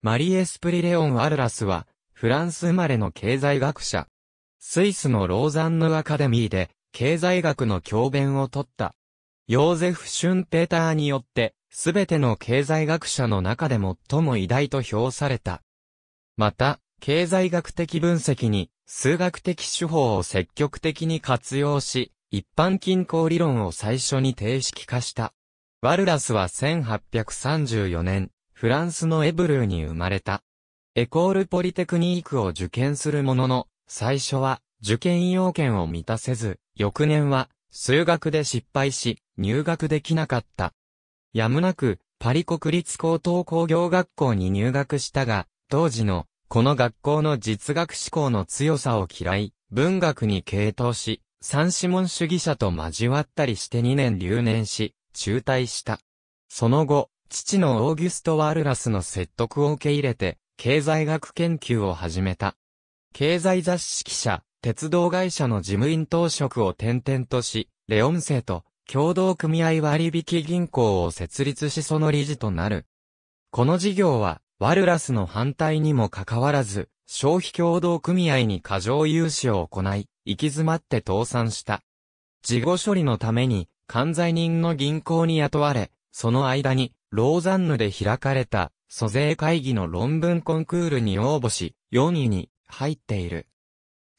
マリエ・スプリレオン・アルラスは、フランス生まれの経済学者。スイスのローザンヌアカデミーで、経済学の教鞭を取った。ヨーゼフ・シュンペーターによって、すべての経済学者の中で最も偉大と評された。また、経済学的分析に、数学的手法を積極的に活用し、一般均衡理論を最初に定式化した。ワルラスは1834年、フランスのエブルーに生まれた。エコールポリテクニークを受験するものの、最初は受験要件を満たせず、翌年は数学で失敗し、入学できなかった。やむなく、パリ国立高等工業学校に入学したが、当時の、この学校の実学志向の強さを嫌い、文学に傾倒し、三指門主義者と交わったりして2年留年し、中退した。その後、父のオーギュスト・ワールラスの説得を受け入れて、経済学研究を始めた。経済雑誌記者、鉄道会社の事務員当職を転々とし、レオン生と共同組合割引銀行を設立しその理事となる。この事業は、ワルラスの反対にもかかわらず、消費共同組合に過剰融資を行い、行き詰まって倒産した。事後処理のために、関西人の銀行に雇われ、その間に、ローザンヌで開かれた、租税会議の論文コンクールに応募し、4位に入っている。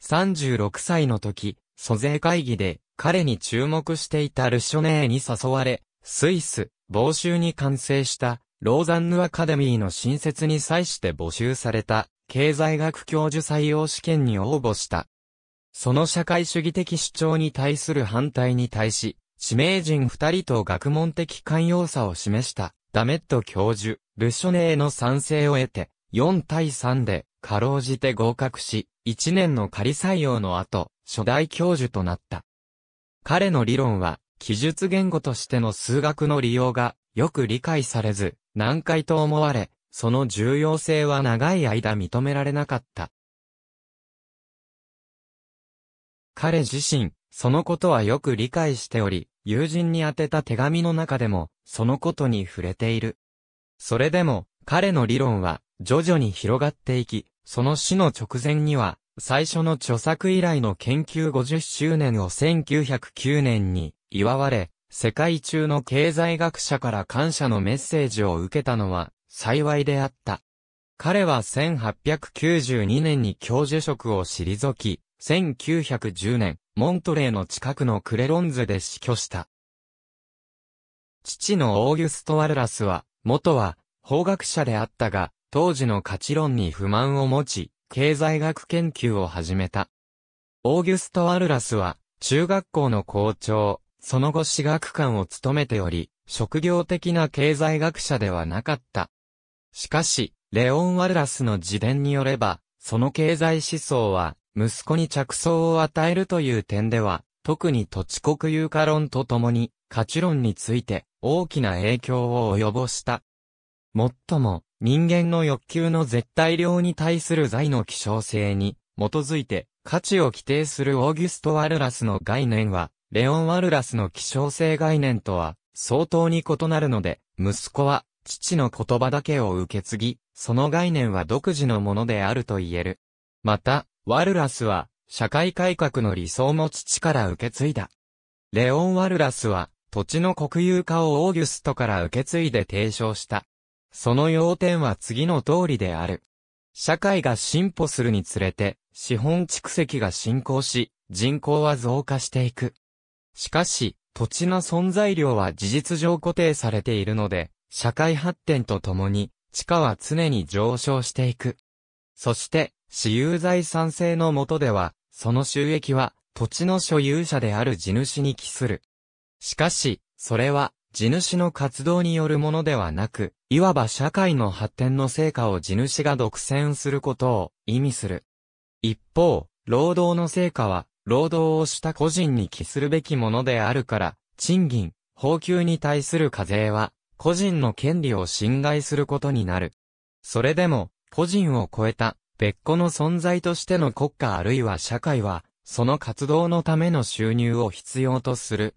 36歳の時、租税会議で彼に注目していたルショネーに誘われ、スイス、募集に完成したローザンヌアカデミーの新設に際して募集された経済学教授採用試験に応募した。その社会主義的主張に対する反対に対し、知名人二人と学問的寛容さを示した。ダメット教授、ルショネーの賛成を得て、4対3で、かろうじて合格し、1年の仮採用の後、初代教授となった。彼の理論は、記述言語としての数学の利用が、よく理解されず、難解と思われ、その重要性は長い間認められなかった。彼自身、そのことはよく理解しており、友人に宛てた手紙の中でも、そのことに触れている。それでも、彼の理論は、徐々に広がっていき、その死の直前には、最初の著作以来の研究50周年を1909年に祝われ、世界中の経済学者から感謝のメッセージを受けたのは幸いであった。彼は1892年に教授職を退き、1910年、モントレーの近くのクレロンズで死去した。父のオーギュスト・ワルラスは、元は、法学者であったが、当時の価値論に不満を持ち、経済学研究を始めた。オーギュスト・ワルラスは、中学校の校長、その後私学館を務めており、職業的な経済学者ではなかった。しかし、レオン・ワルラスの自伝によれば、その経済思想は、息子に着想を与えるという点では、特に土地国有化論とともに、価値論について、大きな影響を及ぼした。もっとも、人間の欲求の絶対量に対する罪の希少性に基づいて価値を規定するオーギュスト・ワルラスの概念は、レオン・ワルラスの希少性概念とは相当に異なるので、息子は父の言葉だけを受け継ぎ、その概念は独自のものであると言える。また、ワルラスは、社会改革の理想も父から受け継いだ。レオン・ワルラスは、土地の国有化をオーギュストから受け継いで提唱した。その要点は次の通りである。社会が進歩するにつれて、資本蓄積が進行し、人口は増加していく。しかし、土地の存在量は事実上固定されているので、社会発展とともに、地価は常に上昇していく。そして、私有財産制の下では、その収益は、土地の所有者である地主に帰する。しかし、それは、地主の活動によるものではなく、いわば社会の発展の成果を地主が独占することを意味する。一方、労働の成果は、労働をした個人に帰するべきものであるから、賃金、報給に対する課税は、個人の権利を侵害することになる。それでも、個人を超えた、別個の存在としての国家あるいは社会は、その活動のための収入を必要とする。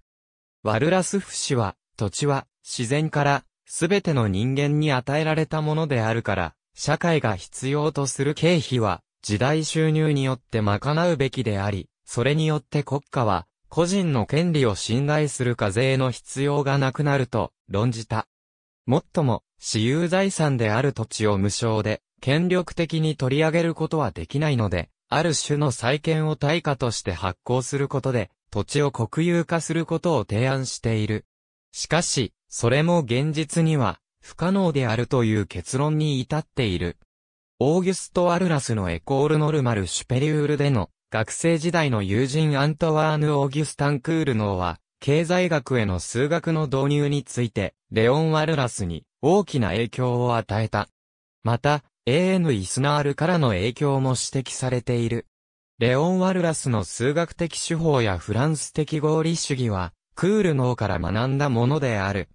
ワルラスフ氏は、土地は、自然から、すべての人間に与えられたものであるから、社会が必要とする経費は、時代収入によって賄うべきであり、それによって国家は、個人の権利を侵害する課税の必要がなくなると論じた。もっとも、私有財産である土地を無償で、権力的に取り上げることはできないので、ある種の債権を対価として発行することで、土地を国有化することを提案している。しかし、それも現実には不可能であるという結論に至っている。オーギュスト・アルラスのエコール・ノルマル・シュペリュールでの学生時代の友人アントワーヌ・オーギュスタン・クールノーは、経済学への数学の導入について、レオン・アルラスに大きな影響を与えた。また、A.N. イスナールからの影響も指摘されている。レオン・ワルラスの数学的手法やフランス的合理主義は、クールノーから学んだものである。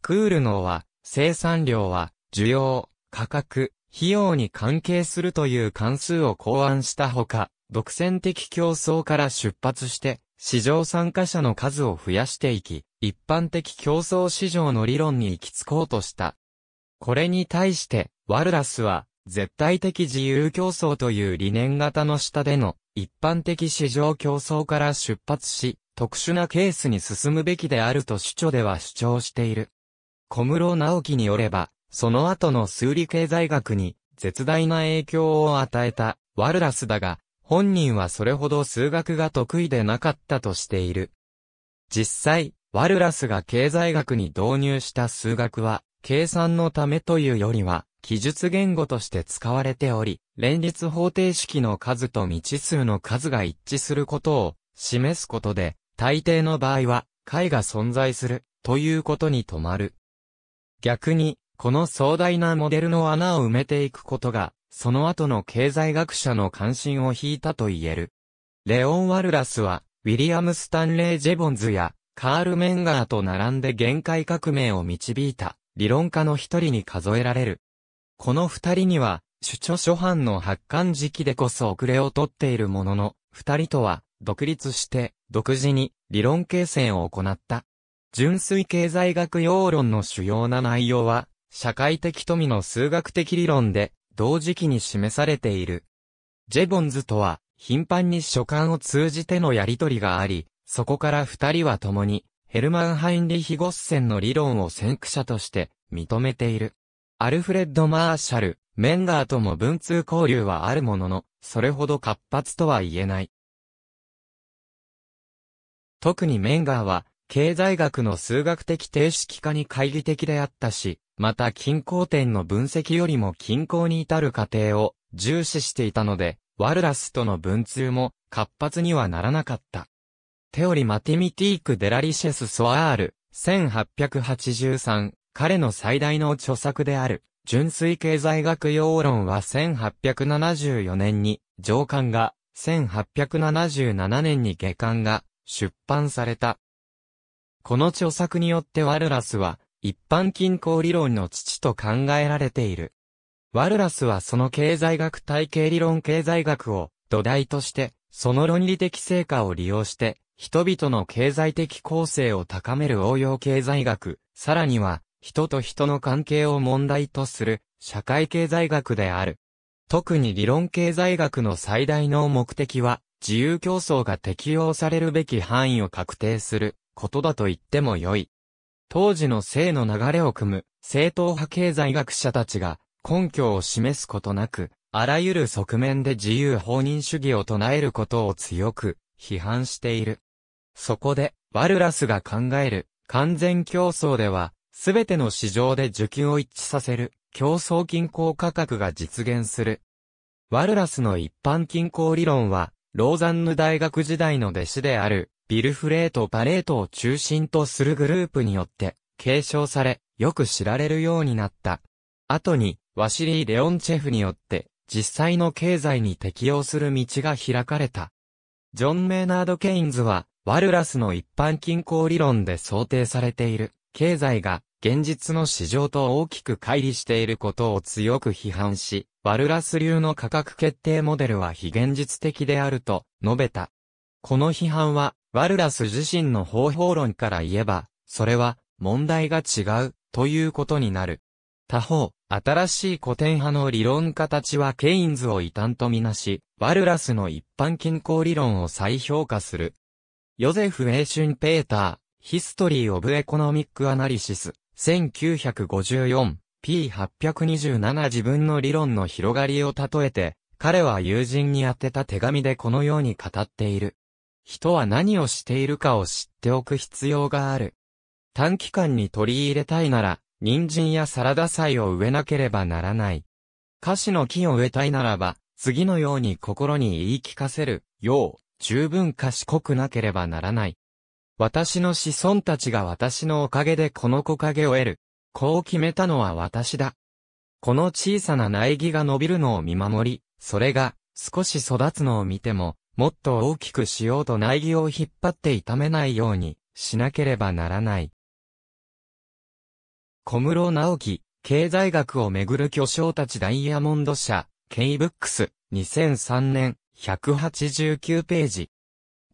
クールノーは、生産量は、需要、価格、費用に関係するという関数を考案したほか、独占的競争から出発して、市場参加者の数を増やしていき、一般的競争市場の理論に行き着こうとした。これに対して、ワルラスは、絶対的自由競争という理念型の下での一般的市場競争から出発し、特殊なケースに進むべきであると主張では主張している。小室直樹によれば、その後の数理経済学に絶大な影響を与えたワルラスだが、本人はそれほど数学が得意でなかったとしている。実際、ワルラスが経済学に導入した数学は、計算のためというよりは、記述言語として使われており、連立方程式の数と未知数の数が一致することを示すことで、大抵の場合は、解が存在するということに止まる。逆に、この壮大なモデルの穴を埋めていくことが、その後の経済学者の関心を引いたと言える。レオン・ワルラスは、ウィリアム・スタンレー・ジェボンズや、カール・メンガーと並んで限界革命を導いた、理論家の一人に数えられる。この二人には、主著初版の発刊時期でこそ遅れをとっているものの、二人とは、独立して、独自に、理論形成を行った。純粋経済学要論の主要な内容は、社会的富の数学的理論で、同時期に示されている。ジェボンズとは、頻繁に書簡を通じてのやりとりがあり、そこから二人は共に、ヘルマン・ハインリヒ・ゴッセンの理論を先駆者として認めている。アルフレッド・マーシャル、メンガーとも文通交流はあるものの、それほど活発とは言えない。特にメンガーは、経済学の数学的定式化に懐疑的であったし、また均衡点の分析よりも均衡に至る過程を重視していたので、ワルラスとの文通も活発にはならなかった。テオリマティミティーク・デラリシェス・ソアール、1883、彼の最大の著作である、純粋経済学用論は1874年に上巻が、1877年に下巻が出版された。この著作によってワルラスは、一般均衡理論の父と考えられている。ワルラスはその経済学体系理論経済学を土台として、その論理的成果を利用して、人々の経済的構成を高める応用経済学、さらには人と人の関係を問題とする社会経済学である。特に理論経済学の最大の目的は、自由競争が適用されるべき範囲を確定することだと言ってもよい。当時の性の流れを組む正統派経済学者たちが根拠を示すことなく、あらゆる側面で自由放任主義を唱えることを強く批判している。そこで、ワルラスが考える完全競争では、すべての市場で受給を一致させる競争均衡価格が実現する。ワルラスの一般均衡理論は、ローザンヌ大学時代の弟子である、ビルフレート・パレートを中心とするグループによって、継承され、よく知られるようになった。後に、ワシリー・レオンチェフによって、実際の経済に適用する道が開かれた。ジョン・メイナード・ケインズは、ワルラスの一般均衡理論で想定されている、経済が、現実の市場と大きく乖離していることを強く批判し、バルラス流の価格決定モデルは非現実的であると述べた。この批判は、バルラス自身の方法論から言えば、それは問題が違うということになる。他方、新しい古典派の理論家たちはケインズを異端とみなし、バルラスの一般均衡理論を再評価する。ヨゼフ・エイシュン・ペーター、ヒストリー・オブ・エコノミック・アナリシス。1954P827 自分の理論の広がりを例えて、彼は友人に宛てた手紙でこのように語っている。人は何をしているかを知っておく必要がある。短期間に取り入れたいなら、人参やサラダ菜を植えなければならない。菓子の木を植えたいならば、次のように心に言い聞かせる、よう、十分賢くなければならない。私の子孫たちが私のおかげでこの木陰を得る。こう決めたのは私だ。この小さな苗木が伸びるのを見守り、それが少し育つのを見ても、もっと大きくしようと苗木を引っ張って痛めないようにしなければならない。小室直樹、経済学をめぐる巨匠たちダイヤモンド社、K ブックス、2003年、189ページ。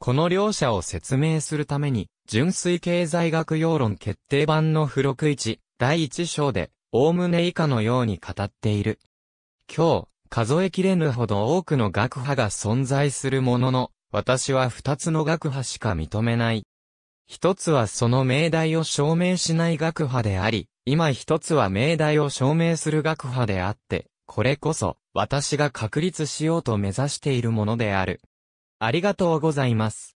この両者を説明するために、純粋経済学要論決定版の付録1、第1章で、おおむね以下のように語っている。今日、数えきれぬほど多くの学派が存在するものの、私は二つの学派しか認めない。一つはその命題を証明しない学派であり、今一つは命題を証明する学派であって、これこそ、私が確立しようと目指しているものである。ありがとうございます。